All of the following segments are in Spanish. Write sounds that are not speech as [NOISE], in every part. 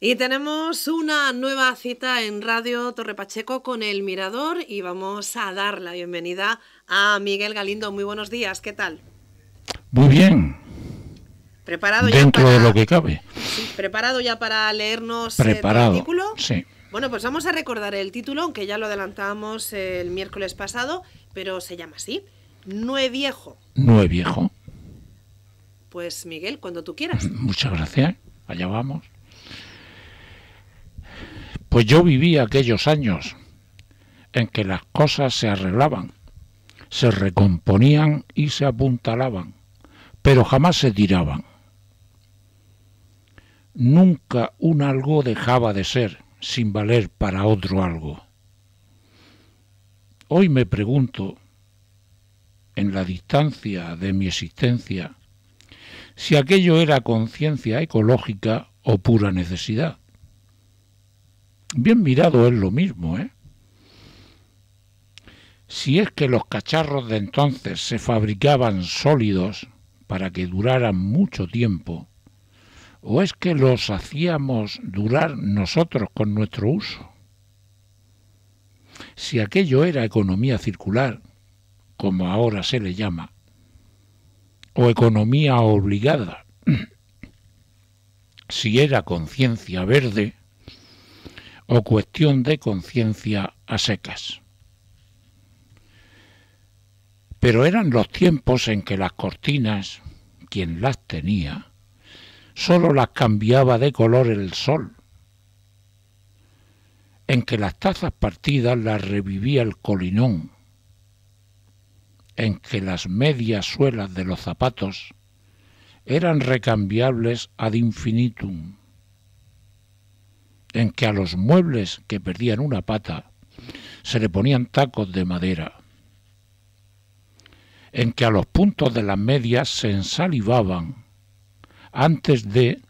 Y tenemos una nueva cita en Radio Torre Pacheco con El Mirador y vamos a dar la bienvenida a Miguel Galindo. Muy buenos días, ¿qué tal? Muy bien. ¿Preparado Dentro ya para... de lo que cabe. ¿Preparado ya para leernos el artículo? Sí. Bueno, pues vamos a recordar el título, aunque ya lo adelantamos el miércoles pasado, pero se llama así, Nue Viejo. Nue Viejo. Pues Miguel, cuando tú quieras. Muchas gracias, allá vamos. Pues yo viví aquellos años en que las cosas se arreglaban, se recomponían y se apuntalaban, pero jamás se tiraban. Nunca un algo dejaba de ser sin valer para otro algo. Hoy me pregunto, en la distancia de mi existencia, si aquello era conciencia ecológica o pura necesidad. Bien mirado es lo mismo, ¿eh? Si es que los cacharros de entonces se fabricaban sólidos para que duraran mucho tiempo, o es que los hacíamos durar nosotros con nuestro uso. Si aquello era economía circular, como ahora se le llama, o economía obligada, [CLEARS THROAT] si era conciencia verde, o cuestión de conciencia a secas. Pero eran los tiempos en que las cortinas, quien las tenía, solo las cambiaba de color el sol, en que las tazas partidas las revivía el colinón, en que las medias suelas de los zapatos eran recambiables ad infinitum, en que a los muebles que perdían una pata se le ponían tacos de madera, en que a los puntos de las medias se ensalivaban antes de,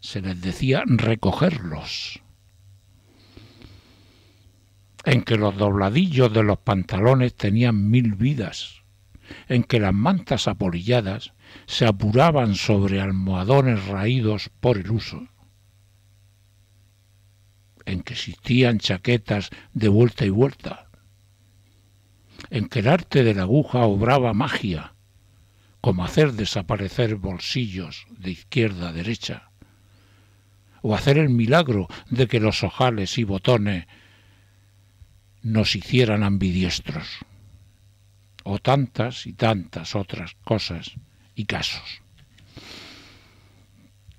se les decía, recogerlos, en que los dobladillos de los pantalones tenían mil vidas, en que las mantas apolilladas se apuraban sobre almohadones raídos por el uso, en que existían chaquetas de vuelta y vuelta, en que el arte de la aguja obraba magia, como hacer desaparecer bolsillos de izquierda a derecha, o hacer el milagro de que los ojales y botones nos hicieran ambidiestros, o tantas y tantas otras cosas y casos.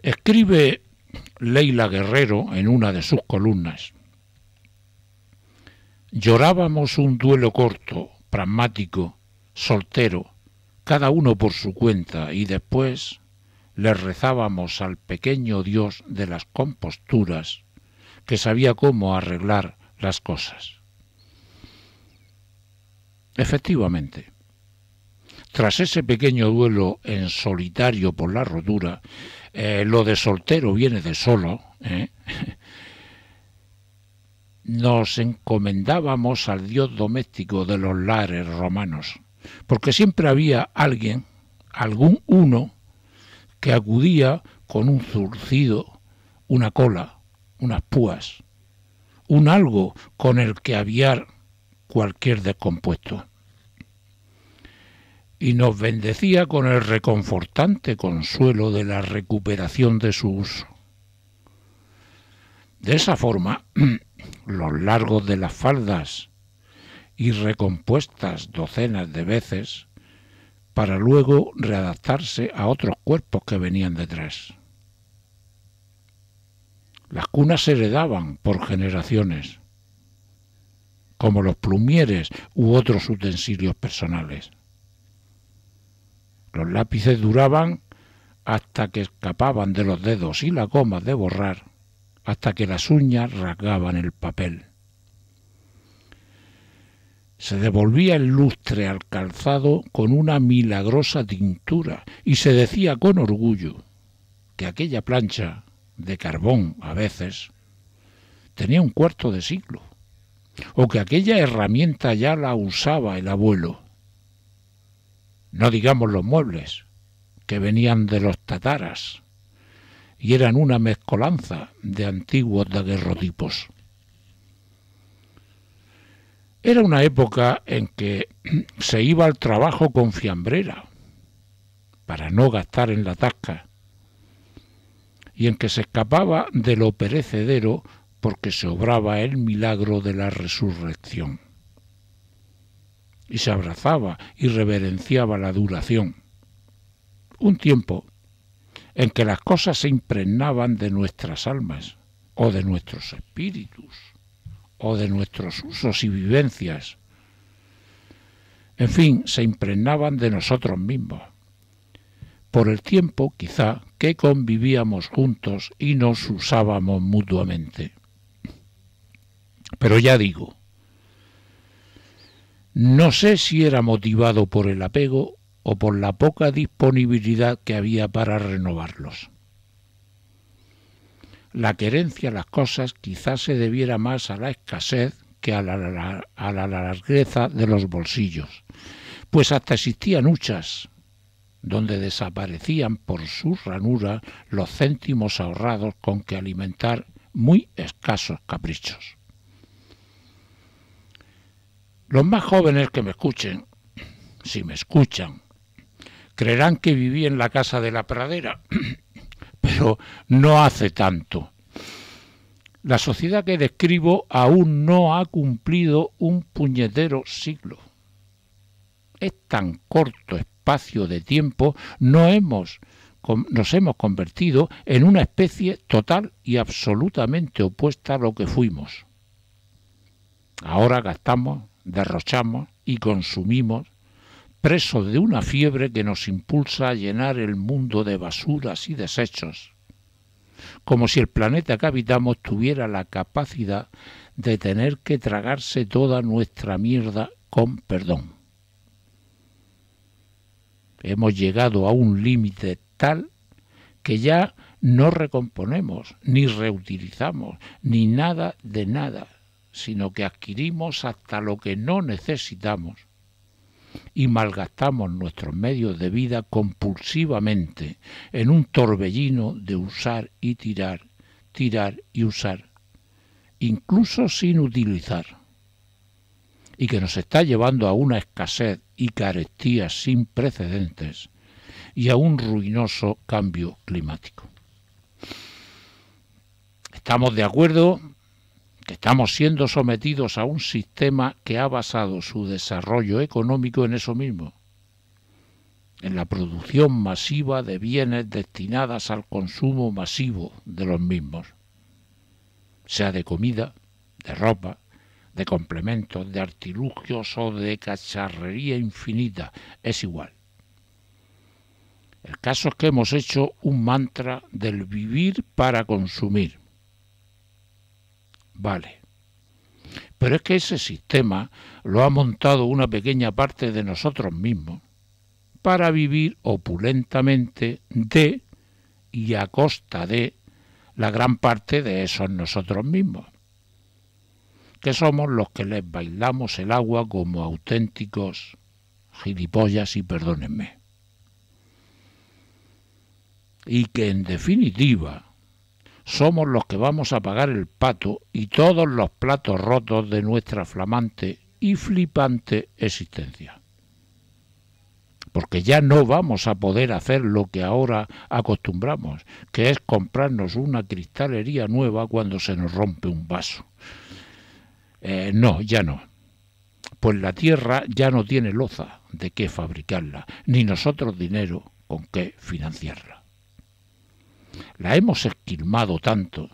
Escribe Leila Guerrero en una de sus columnas. Llorábamos un duelo corto, pragmático, soltero, cada uno por su cuenta, y después le rezábamos al pequeño Dios de las composturas, que sabía cómo arreglar las cosas. Efectivamente, tras ese pequeño duelo en solitario por la rotura, eh, lo de soltero viene de solo, ¿eh? nos encomendábamos al Dios doméstico de los lares romanos, porque siempre había alguien, algún uno, que acudía con un zurcido, una cola, unas púas, un algo con el que aviar cualquier descompuesto y nos bendecía con el reconfortante consuelo de la recuperación de su uso. De esa forma, [CLEARS THROAT] los largos de las faldas y recompuestas docenas de veces, para luego readaptarse a otros cuerpos que venían detrás. Las cunas se heredaban por generaciones, como los plumieres u otros utensilios personales. Los lápices duraban hasta que escapaban de los dedos y las gomas de borrar, hasta que las uñas rasgaban el papel. Se devolvía el lustre al calzado con una milagrosa tintura y se decía con orgullo que aquella plancha de carbón a veces tenía un cuarto de siglo, o que aquella herramienta ya la usaba el abuelo, no digamos los muebles, que venían de los tataras y eran una mezcolanza de antiguos daguerrotipos. Era una época en que [CLEARS THROAT] se iba al trabajo con fiambrera, para no gastar en la tasca, y en que se escapaba de lo perecedero porque se obraba el milagro de la resurrección y se abrazaba y reverenciaba la duración. Un tiempo en que las cosas se impregnaban de nuestras almas, o de nuestros espíritus, o de nuestros usos y vivencias. En fin, se impregnaban de nosotros mismos. Por el tiempo, quizá, que convivíamos juntos y nos usábamos mutuamente. Pero ya digo, no sé si era motivado por el apego o por la poca disponibilidad que había para renovarlos. La querencia a las cosas quizás se debiera más a la escasez que a la, largueza de los bolsillos, pues hasta existían huchas, donde desaparecían por sus ranuras los céntimos ahorrados con que alimentar muy escasos caprichos. Los más jóvenes que me escuchen, si me escuchan, creerán que viví en la casa de la pradera, [CLEARS THROAT] pero no hace tanto. La sociedad que describo aún no ha cumplido un puñetero siglo. Es tan corto espacio de tiempo, no hemos, nos hemos convertido en una especie total y absolutamente opuesta a lo que fuimos. Ahora gastamos derrochamos y consumimos, presos de una fiebre que nos impulsa a llenar el mundo de basuras y desechos, como si el planeta que habitamos tuviera la capacidad de tener que tragarse toda nuestra mierda con perdón. Hemos llegado a un límite tal que ya no recomponemos, ni reutilizamos, ni nada de nada, sino que adquirimos hasta lo que no necesitamos y malgastamos nuestros medios de vida compulsivamente en un torbellino de usar y tirar, tirar y usar, incluso sin utilizar, y que nos está llevando a una escasez y carestía sin precedentes y a un ruinoso cambio climático. Estamos de acuerdo que estamos siendo sometidos a un sistema que ha basado su desarrollo económico en eso mismo, en la producción masiva de bienes destinadas al consumo masivo de los mismos, sea de comida, de ropa, de complementos, de artilugios o de cacharrería infinita, es igual. El caso es que hemos hecho un mantra del vivir para consumir Vale. Pero es que ese sistema lo ha montado una pequeña parte de nosotros mismos para vivir opulentamente de y a costa de la gran parte de esos nosotros mismos, que somos los que les bailamos el agua como auténticos gilipollas y perdónenme. Y que en definitiva somos los que vamos a pagar el pato y todos los platos rotos de nuestra flamante y flipante existencia. Porque ya no vamos a poder hacer lo que ahora acostumbramos, que es comprarnos una cristalería nueva cuando se nos rompe un vaso. Eh, no, ya no. Pues la tierra ya no tiene loza de qué fabricarla, ni nosotros dinero con qué financiarla la hemos esquilmado tanto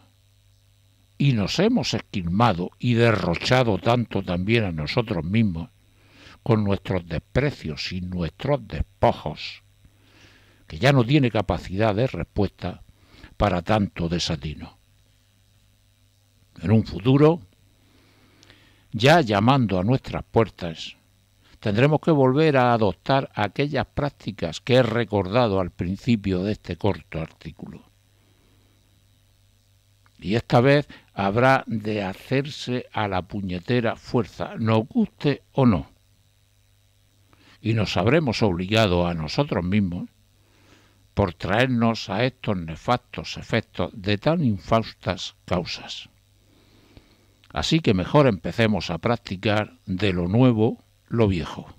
y nos hemos esquilmado y derrochado tanto también a nosotros mismos con nuestros desprecios y nuestros despojos, que ya no tiene capacidad de respuesta para tanto desatino. En un futuro, ya llamando a nuestras puertas, tendremos que volver a adoptar aquellas prácticas que he recordado al principio de este corto artículo. Y esta vez habrá de hacerse a la puñetera fuerza, nos guste o no. Y nos habremos obligado a nosotros mismos por traernos a estos nefastos efectos de tan infaustas causas. Así que mejor empecemos a practicar de lo nuevo lo viejo.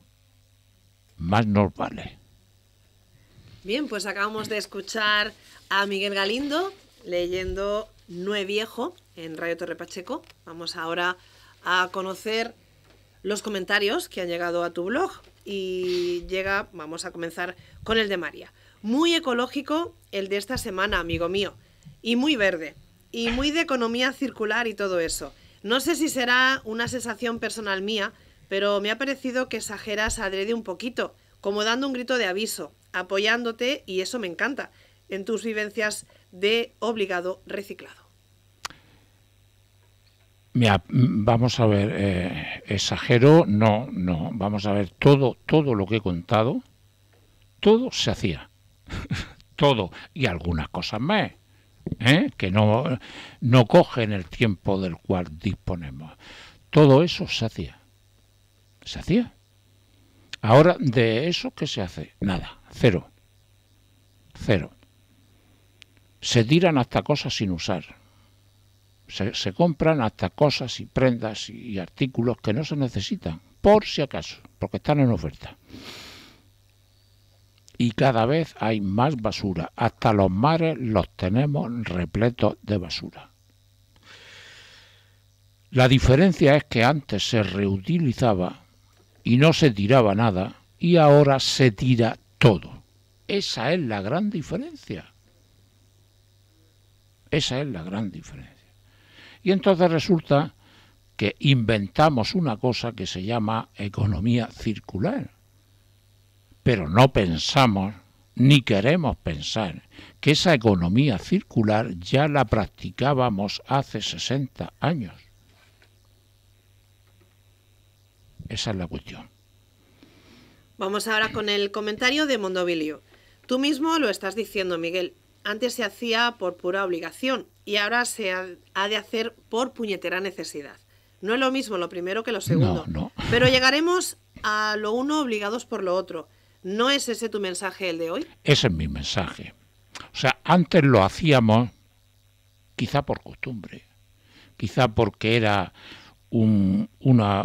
Más nos vale. Bien, pues acabamos de escuchar a Miguel Galindo leyendo nueve Viejo en Radio Torre Pacheco. Vamos ahora a conocer los comentarios que han llegado a tu blog y llega, vamos a comenzar con el de María. Muy ecológico el de esta semana, amigo mío, y muy verde, y muy de economía circular y todo eso. No sé si será una sensación personal mía, pero me ha parecido que exageras adrede un poquito, como dando un grito de aviso, apoyándote, y eso me encanta, en tus vivencias de obligado reciclado. Mira, vamos a ver, eh, exagero, no, no, vamos a ver, todo, todo lo que he contado, todo se hacía, [LAUGHS] todo, y algunas cosas más, ¿eh? que no, no cogen el tiempo del cual disponemos. Todo eso se hacía, se hacía. Ahora, de eso, ¿qué se hace? Nada, cero, cero se tiran hasta cosas sin usar. Se, compran hasta cosas y prendas y, y artículos que no se necesitan, por si acaso, porque están en oferta. Y cada vez hay más basura. Hasta los mares los tenemos repletos de basura. La diferencia es que antes se reutilizaba y no se tiraba nada y ahora se tira todo. Esa es la gran diferencia. Esa es la gran diferencia. Y entonces resulta que inventamos una cosa que se llama economía circular. Pero no pensamos ni queremos pensar que esa economía circular ya la practicábamos hace 60 años. Esa es la cuestión. Vamos ahora con el comentario de Mondovilio. Tú mismo lo estás diciendo, Miguel. Antes se hacía por pura obligación y ahora se ha, de hacer por puñetera necesidad. No es lo mismo lo primero que lo segundo. No, Pero llegaremos a lo uno obligados por lo otro. ¿No es ese tu mensaje el de hoy? Ese es mi mensaje. O sea, antes lo hacíamos quizá por costumbre, quizá porque era un, una,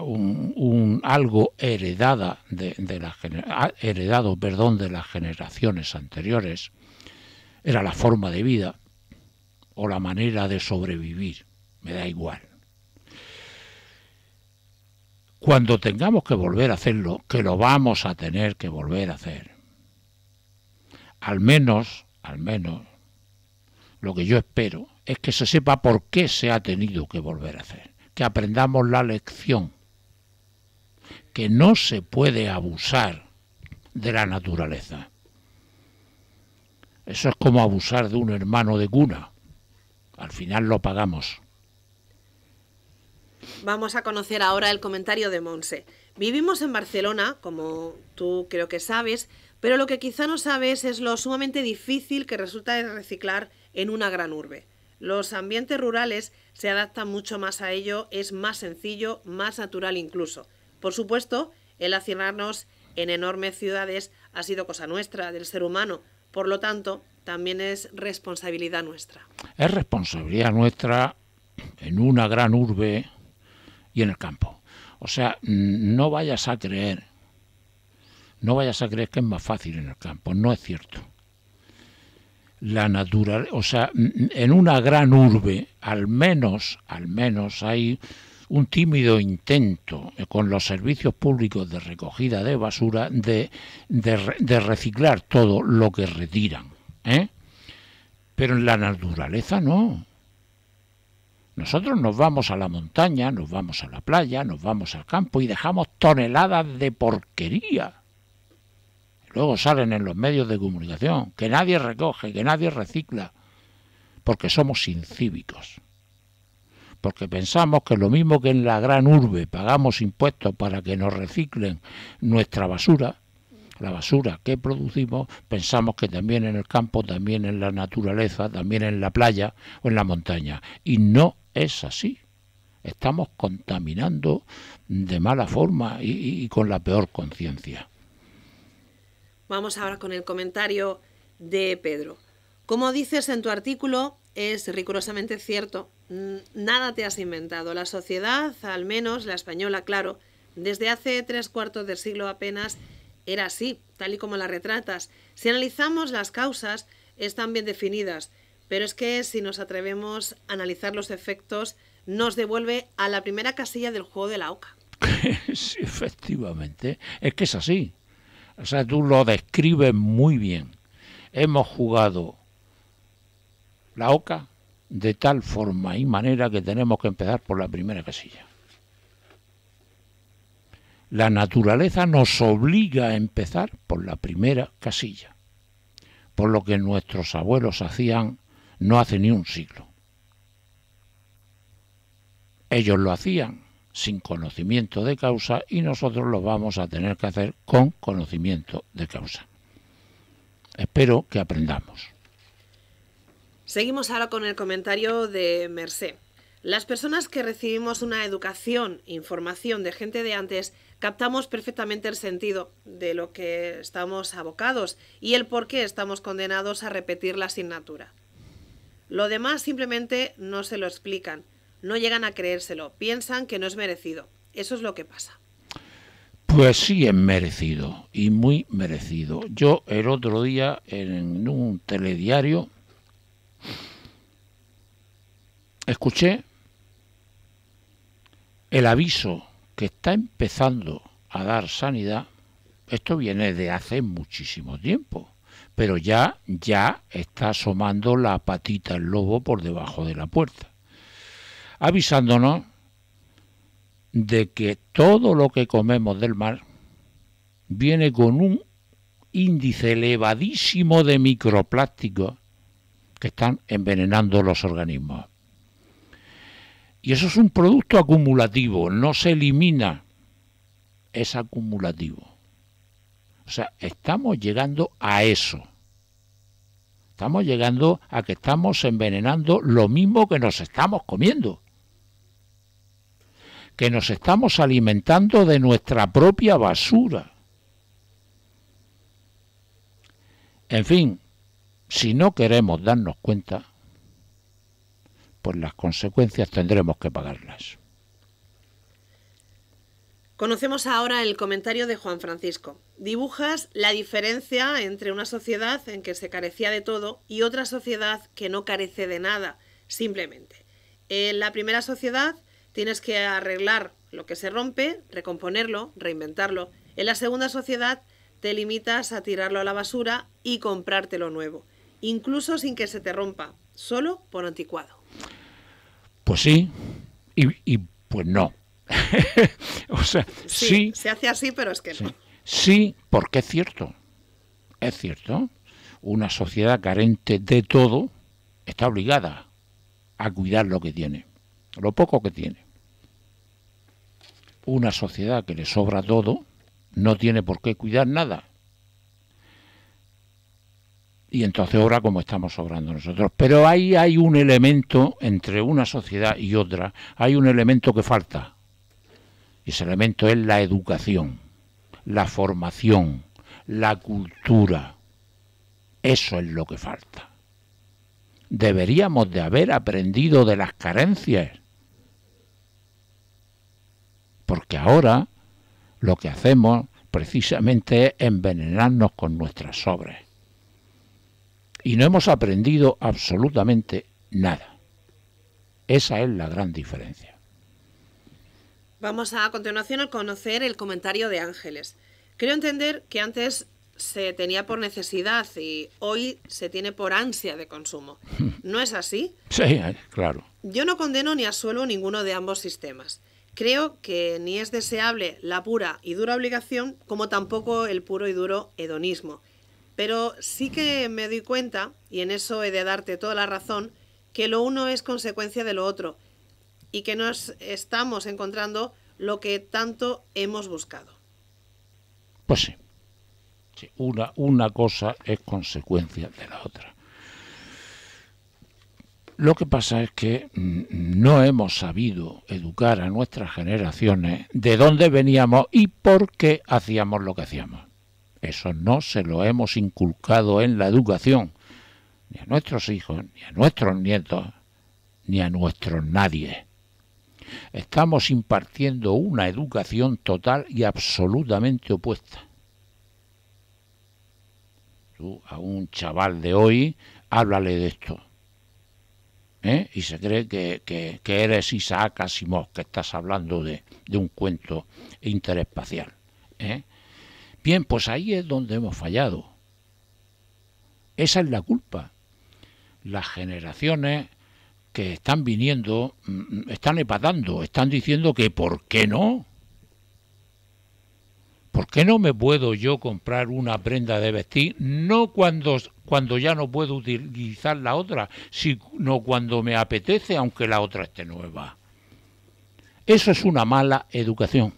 algo heredada de, ah, heredado perdón, de las generaciones anteriores era la forma de vida o la manera de sobrevivir, me da igual. Cuando tengamos que volver a hacerlo, que lo vamos a tener que volver a hacer, al menos, al menos, lo que yo espero es que se sepa por qué se ha tenido que volver a hacer, que aprendamos la lección, que no se puede abusar de la naturaleza eso es como abusar de un hermano de cuna. Al final lo pagamos. Vamos a conocer ahora el comentario de Monse. Vivimos en Barcelona, como tú creo que sabes, pero lo que quizá no sabes es lo sumamente difícil que resulta reciclar en una gran urbe. Los ambientes rurales se adaptan mucho más a ello, es más sencillo, más natural incluso. Por supuesto, el hacinarnos en enormes ciudades ha sido cosa nuestra, del ser humano, por lo tanto, también es responsabilidad nuestra. Es responsabilidad nuestra en una gran urbe y en el campo. O sea, mm, no vayas a creer, no vayas a creer que es más fácil en el campo, no es cierto. La naturaleza, o sea, mm, en una gran urbe, al menos, al menos hay un tímido intento con los servicios públicos de recogida de basura de, de, reciclar todo lo que retiran. ¿eh? Pero en la naturaleza no. Nosotros nos vamos a la montaña, nos vamos a la playa, nos vamos al campo y dejamos toneladas de porquería. Luego salen en los medios de comunicación, que nadie recoge, que nadie recicla, porque somos incívicos porque pensamos que lo mismo que en la gran urbe pagamos impuestos para que nos reciclen nuestra basura, la basura que producimos, pensamos que también en el campo, también en la naturaleza, también en la playa o en la montaña. Y no es así. Estamos contaminando de mala forma y, con la peor conciencia. Vamos ahora con el comentario de Pedro. Como dices en tu artículo, es rigurosamente cierto. Nada te has inventado. La sociedad, al menos la española, claro, desde hace tres cuartos de siglo apenas era así, tal y como la retratas. Si analizamos las causas, están bien definidas, pero es que si nos atrevemos a analizar los efectos, nos devuelve a la primera casilla del juego de la OCA. [LAUGHS] Sí, efectivamente, es que es así. O sea, tú lo describes muy bien. Hemos jugado la OCA de tal forma y manera que tenemos que empezar por la primera casilla. La naturaleza nos obliga a empezar por la primera casilla, por lo que nuestros abuelos hacían no hace ni un siglo. Ellos lo hacían sin conocimiento de causa y nosotros lo vamos a tener que hacer con conocimiento de causa. Espero que aprendamos. Seguimos ahora con el comentario de Mercé. Las personas que recibimos una educación, información de gente de antes, captamos perfectamente el sentido de lo que estamos abocados y el por qué estamos condenados a repetir la asignatura. Lo demás simplemente no se lo explican, no llegan a creérselo, piensan que no es merecido. Eso es lo que pasa. Pues sí es merecido y muy merecido. Yo el otro día en un telediario Escuché el aviso que está empezando a dar sanidad. Esto viene de hace muchísimo tiempo, pero ya ya está asomando la patita el lobo por debajo de la puerta, avisándonos de que todo lo que comemos del mar viene con un índice elevadísimo de microplásticos que están envenenando los organismos. Y eso es un producto acumulativo, no se elimina, es acumulativo. O sea, estamos llegando a eso. Estamos llegando a que estamos envenenando lo mismo que nos estamos comiendo. Que nos estamos alimentando de nuestra propia basura. En fin, si no queremos darnos cuenta, pues las consecuencias tendremos que pagarlas. Conocemos ahora el comentario de Juan Francisco. Dibujas la diferencia entre una sociedad en que se carecía de todo y otra sociedad que no carece de nada, simplemente. En la primera sociedad tienes que arreglar lo que se rompe, recomponerlo, reinventarlo. En la segunda sociedad te limitas a tirarlo a la basura y comprártelo nuevo incluso sin que se te rompa, solo por anticuado. Pues sí, y, pues no. [LAUGHS] o sea, sí, Se hace así, pero es que no. Sí, porque es cierto. Es cierto. Una sociedad carente de todo está obligada a cuidar lo que tiene, lo poco que tiene. Una sociedad que le sobra todo no tiene por qué cuidar nada y entonces ahora como estamos obrando nosotros. Pero ahí hay un elemento entre una sociedad y otra, hay un elemento que falta. Y ese elemento es la educación, la formación, la cultura. Eso es lo que falta. Deberíamos de haber aprendido de las carencias. Porque ahora lo que hacemos precisamente es envenenarnos con nuestras obras y no hemos aprendido absolutamente nada. Esa es la gran diferencia. Vamos a, continuación a conocer el comentario de Ángeles. Creo entender que antes se tenía por necesidad y hoy se tiene por ansia de consumo. [LAUGHS] ¿No es así? Sí, eh, claro. Yo no condeno ni asuelo ninguno de ambos sistemas. Creo que ni es deseable la pura y dura obligación como tampoco el puro y duro hedonismo. Pero sí que me doy cuenta, y en eso he de darte toda la razón, que lo uno es consecuencia de lo otro y que nos estamos encontrando lo que tanto hemos buscado. Pues sí. una cosa es consecuencia de la otra. Lo que pasa es que mm, no hemos sabido educar a nuestras generaciones de dónde veníamos y por qué hacíamos lo que hacíamos. Eso no se lo hemos inculcado en la educación, ni a nuestros hijos, ni a nuestros nietos, ni a nuestros nadie. Estamos impartiendo una educación total y absolutamente opuesta. Tú a un chaval de hoy, háblale de esto. ¿eh? Y se cree que, que, eres Isaac Asimov, que estás hablando de, de un cuento interespacial. ¿eh? Bien, pues ahí es donde hemos fallado. Esa es la culpa. Las generaciones que están viniendo mm, están hepatando, están diciendo que ¿por qué no? ¿Por qué no me puedo yo comprar una prenda de vestir? No cuando, cuando ya no puedo utilizar la otra, sino cuando me apetece, aunque la otra esté nueva. Eso es una mala educación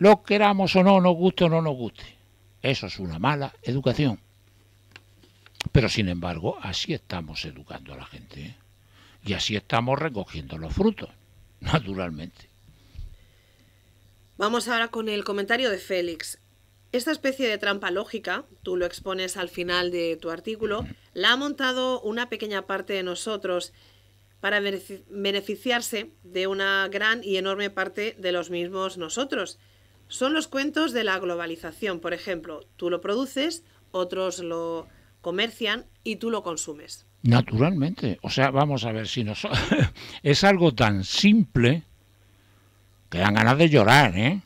lo queramos o no, nos guste o no nos guste. Eso es una mala educación. Pero sin embargo, así estamos educando a la gente. ¿eh? Y así estamos recogiendo los frutos, [LAUGHS] naturalmente. Vamos ahora con el comentario de Félix. Esta especie de trampa lógica, tú lo expones al final de tu artículo, la ha montado una pequeña parte de nosotros para beneficiarse de una gran y enorme parte de los mismos nosotros son los cuentos de la globalización. Por ejemplo, tú lo produces, otros lo comercian y tú lo consumes. Naturalmente. O sea, vamos a ver si nos... [LAUGHS] es algo tan simple que dan ganas de llorar, ¿eh?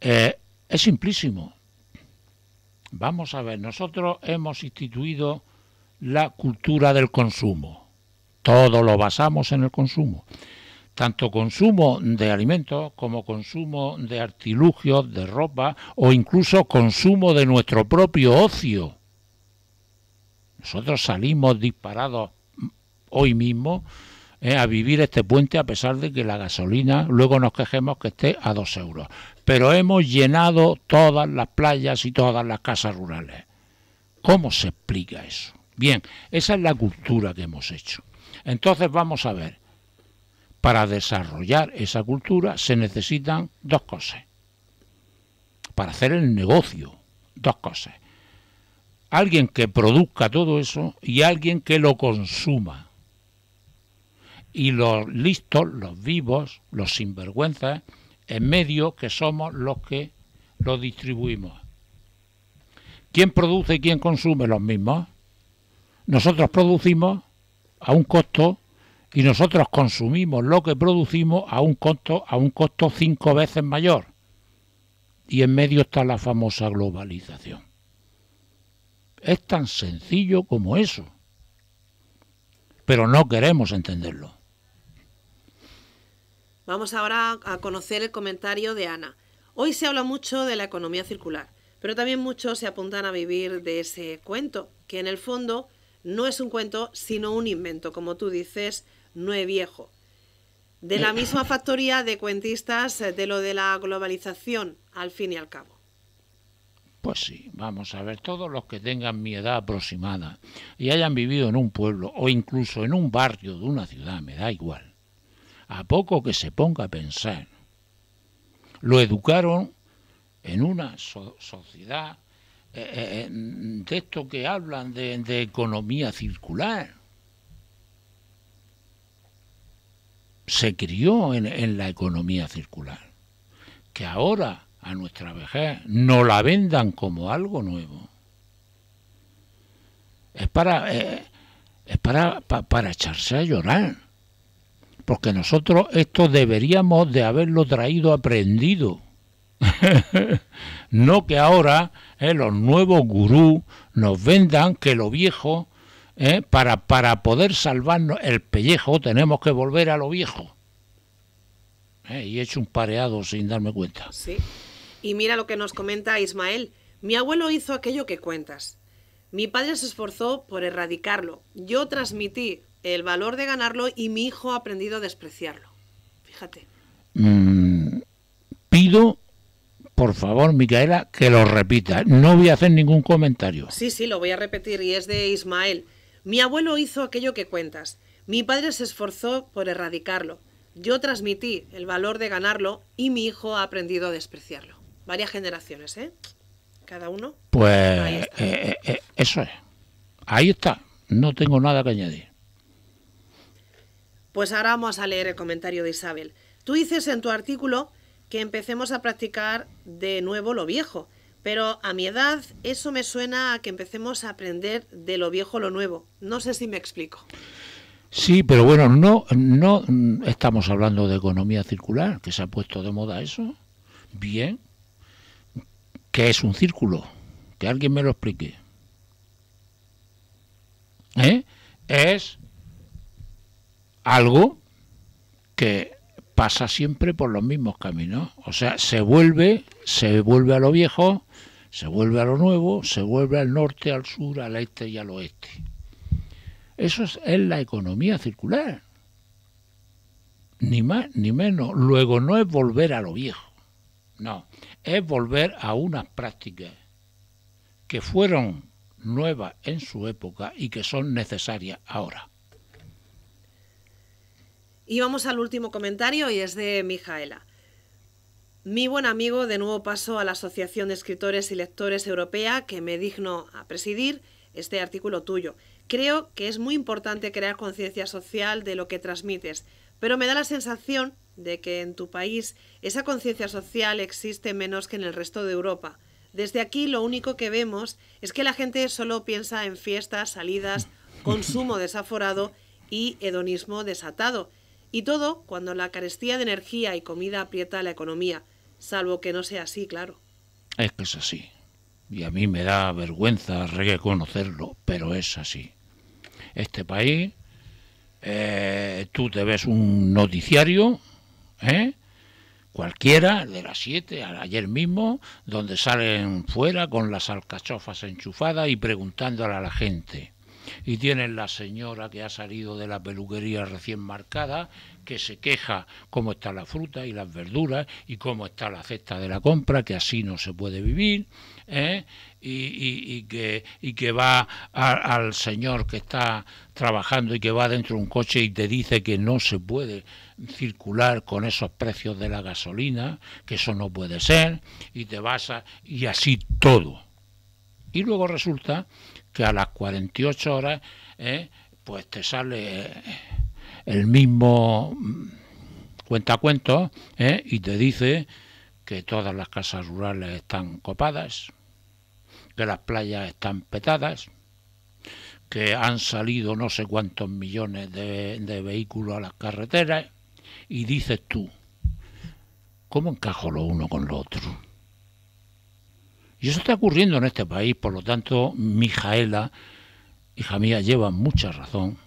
¿eh? Es simplísimo. Vamos a ver, nosotros hemos instituido la cultura del consumo. Todo lo basamos en el consumo tanto consumo de alimentos como consumo de artilugios, de ropa o incluso consumo de nuestro propio ocio. Nosotros salimos disparados hoy mismo eh, a vivir este puente a pesar de que la gasolina luego nos quejemos que esté a dos euros. Pero hemos llenado todas las playas y todas las casas rurales. ¿Cómo se explica eso? Bien, esa es la cultura que hemos hecho. Entonces vamos a ver, para desarrollar esa cultura se necesitan dos cosas. Para hacer el negocio, dos cosas. Alguien que produzca todo eso y alguien que lo consuma. Y los listos, los vivos, los sinvergüenzas, en medio que somos los que lo distribuimos. ¿Quién produce y quién consume los mismos? Nosotros producimos a un costo y nosotros consumimos lo que producimos a un costo, a un costo cinco veces mayor. Y en medio está la famosa globalización. Es tan sencillo como eso. Pero no queremos entenderlo. Vamos ahora a conocer el comentario de Ana. Hoy se habla mucho de la economía circular, pero también muchos se apuntan a vivir de ese cuento, que en el fondo no es un cuento, sino un invento, como tú dices, no es viejo. De la misma eh. factoría de cuentistas eh, de lo de la globalización, al fin y al cabo. Pues sí, vamos a ver, todos los que tengan mi edad aproximada y hayan vivido en un pueblo o incluso en un barrio de una ciudad, me da igual. A poco que se ponga a pensar. Lo educaron en una sociedad eh, de esto que hablan de economía circular se crió en, la economía circular. Que ahora a nuestra vejez no la vendan como algo nuevo. Es para, eh, es para, para echarse a llorar. Porque nosotros esto deberíamos de haberlo traído aprendido. [LAUGHS] no que ahora eh, los nuevos gurús nos vendan que lo viejo ¿eh? para, para poder salvarnos el pellejo tenemos que volver a lo viejo. ¿Eh? Y he hecho un pareado sin darme cuenta. Sí. Y mira lo que nos comenta Ismael. Mi abuelo hizo aquello que cuentas. Mi padre se esforzó por erradicarlo. Yo transmití el valor de ganarlo y mi hijo ha aprendido a despreciarlo. Fíjate. Mm, pido, por favor, Micaela, que lo repita. No voy a hacer ningún comentario. Sí, sí, lo voy a repetir y es de Ismael. Mi abuelo hizo aquello que cuentas. Mi padre se esforzó por erradicarlo. Yo transmití el valor de ganarlo y mi hijo ha aprendido a despreciarlo. Varias generaciones, ¿eh? Cada uno. Pues eh, eh, eh, eso es. Ahí está. No tengo nada que añadir. Pues ahora vamos a leer el comentario de Isabel. Tú dices en tu artículo que empecemos a practicar de nuevo lo viejo pero a mi edad eso me suena a que empecemos a aprender de lo viejo lo nuevo. No sé si me explico. Sí, pero bueno, no, no estamos hablando de economía circular, que se ha puesto de moda eso. Bien. ¿Qué es un círculo? Que alguien me lo explique. ¿Eh? Es algo que pasa siempre por los mismos caminos. O sea, se vuelve, se vuelve a lo viejo, se vuelve a lo nuevo, se vuelve al norte, al sur, al este y al oeste. Eso es, la economía circular. Ni más ni menos. Luego no es volver a lo viejo, no, es volver a unas prácticas que fueron nuevas en su época y que son necesarias ahora. Y vamos al último comentario y es de Mijaela. Mi buen amigo, de nuevo paso a la Asociación de Escritores y Lectores Europea que me digno a presidir este artículo tuyo. Creo que es muy importante crear conciencia social de lo que transmites, pero me da la sensación de que en tu país esa conciencia social existe menos que en el resto de Europa. Desde aquí lo único que vemos es que la gente solo piensa en fiestas, salidas, [LAUGHS] consumo desaforado y hedonismo desatado. Y todo cuando la carestía de energía y comida aprieta la economía. Salvo que no sea así, claro. Es que es así. Y a mí me da vergüenza reconocerlo, pero es así. Este país, eh, tú te ves un noticiario, ¿eh? cualquiera, de las 7, ayer mismo, donde salen fuera con las alcachofas enchufadas y preguntándole a la gente y tienen la señora que ha salido de la peluquería recién marcada, que se queja cómo está la fruta y las verduras y cómo está la cesta de la compra, que así no se puede vivir, ¿eh? y, y, que, y que va al señor que está trabajando y que va dentro de un coche y te dice que no se puede circular con esos precios de la gasolina, que eso no puede ser, y te vas a, y así todo. Y luego resulta que a las 48 horas ¿eh? pues te sale el mismo cuentacuento eh, y te dice que todas las casas rurales están copadas, que las playas están petadas, que han salido no sé cuántos millones de, de vehículos a las carreteras y dices tú, ¿cómo encajo lo uno con lo otro? Y eso está ocurriendo en este país, por lo tanto, Mijaela, hija mía, lleva mucha razón,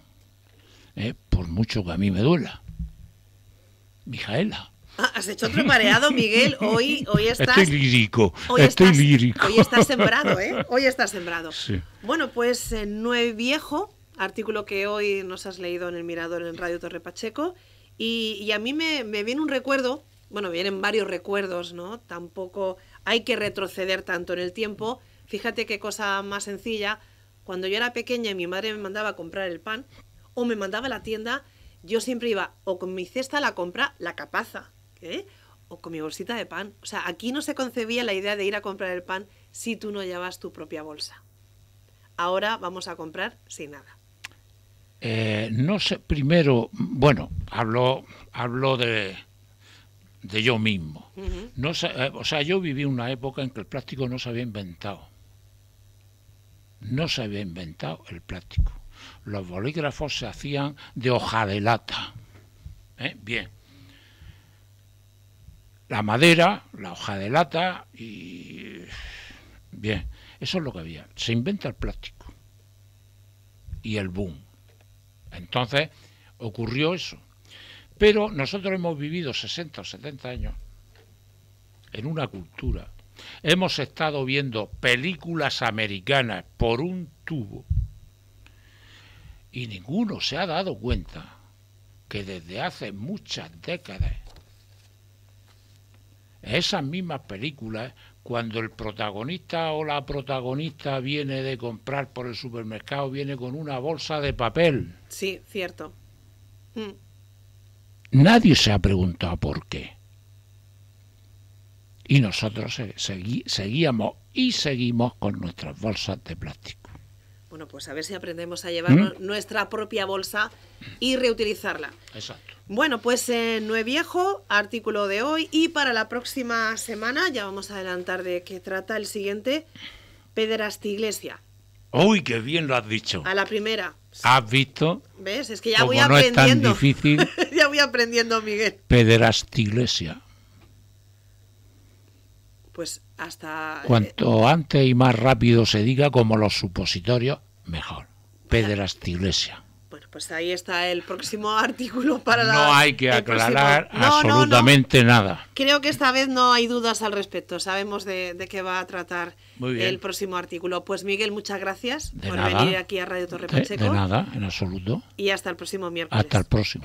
eh, por mucho que a mí me duela. Mijaela. Ah, has hecho otro mareado, Miguel. Hoy, hoy estás. Estoy lírico. Hoy estoy lírico. Hoy estás sembrado, ¿eh? Hoy estás sembrado. Sí. Bueno, pues eh, no es Viejo, artículo que hoy nos has leído en El Mirador en Radio Torre Pacheco. Y, a mí me, me, viene un recuerdo, bueno, vienen varios recuerdos, ¿no? Tampoco hay que retroceder tanto en el tiempo. Fíjate qué cosa más sencilla. Cuando yo era pequeña y mi madre me mandaba a comprar el pan o me mandaba a la tienda, yo siempre iba o con mi cesta a la compra, la capaza, ¿eh? o con mi bolsita de pan. O sea, aquí no se concebía la idea de ir a comprar el pan si tú no llevas tu propia bolsa. Ahora vamos a comprar sin nada. Eh, no sé, primero, bueno, hablo, hablo de, de yo mismo. Eh, o sea, yo viví una época en que el plástico no se había inventado. No se había inventado el plástico. Los bolígrafos se hacían de hoja de lata. ¿eh? Bien. La madera, la hoja de lata y... Bien, eso es lo que había. Se inventa el plástico y el boom. Entonces ocurrió eso pero nosotros hemos vivido 60 o 70 años en una cultura. Hemos estado viendo películas americanas por un tubo y ninguno se ha dado cuenta que desde hace muchas décadas esas mismas películas, cuando el protagonista o la protagonista viene de comprar por el supermercado, viene con una bolsa de papel. Sí, cierto. Mm. Nadie se ha preguntado por qué. Y nosotros seguíamos y seguimos con nuestras bolsas de plástico. Bueno, pues a ver si aprendemos a llevar ¿Mm? nuestra propia bolsa y reutilizarla. Exacto. Bueno, pues eh, Nueve Viejo, artículo de hoy y para la próxima semana, ya vamos a adelantar de qué trata el siguiente, Pederasti Iglesia. ¡Uy, qué bien lo has dicho! A la primera. ¿Has visto? ¿Ves? Es que ya voy aprendiendo. No es tan difícil. [LAUGHS] voy aprendiendo, Miguel. iglesia Pues hasta. Eh, Cuanto antes y más rápido se diga, como los supositorios, mejor. Pues Pederastiglesia. Bueno, pues ahí está el próximo [LAUGHS] artículo para la. No hay que aclarar absolutamente nada. Creo que esta vez no hay dudas al respecto. Sabemos de, qué va a tratar el próximo artículo. Pues Miguel, muchas gracias por venir aquí a Radio Torre Pacheco. de nada, en absoluto. Y hasta el próximo miércoles. Hasta el próximo.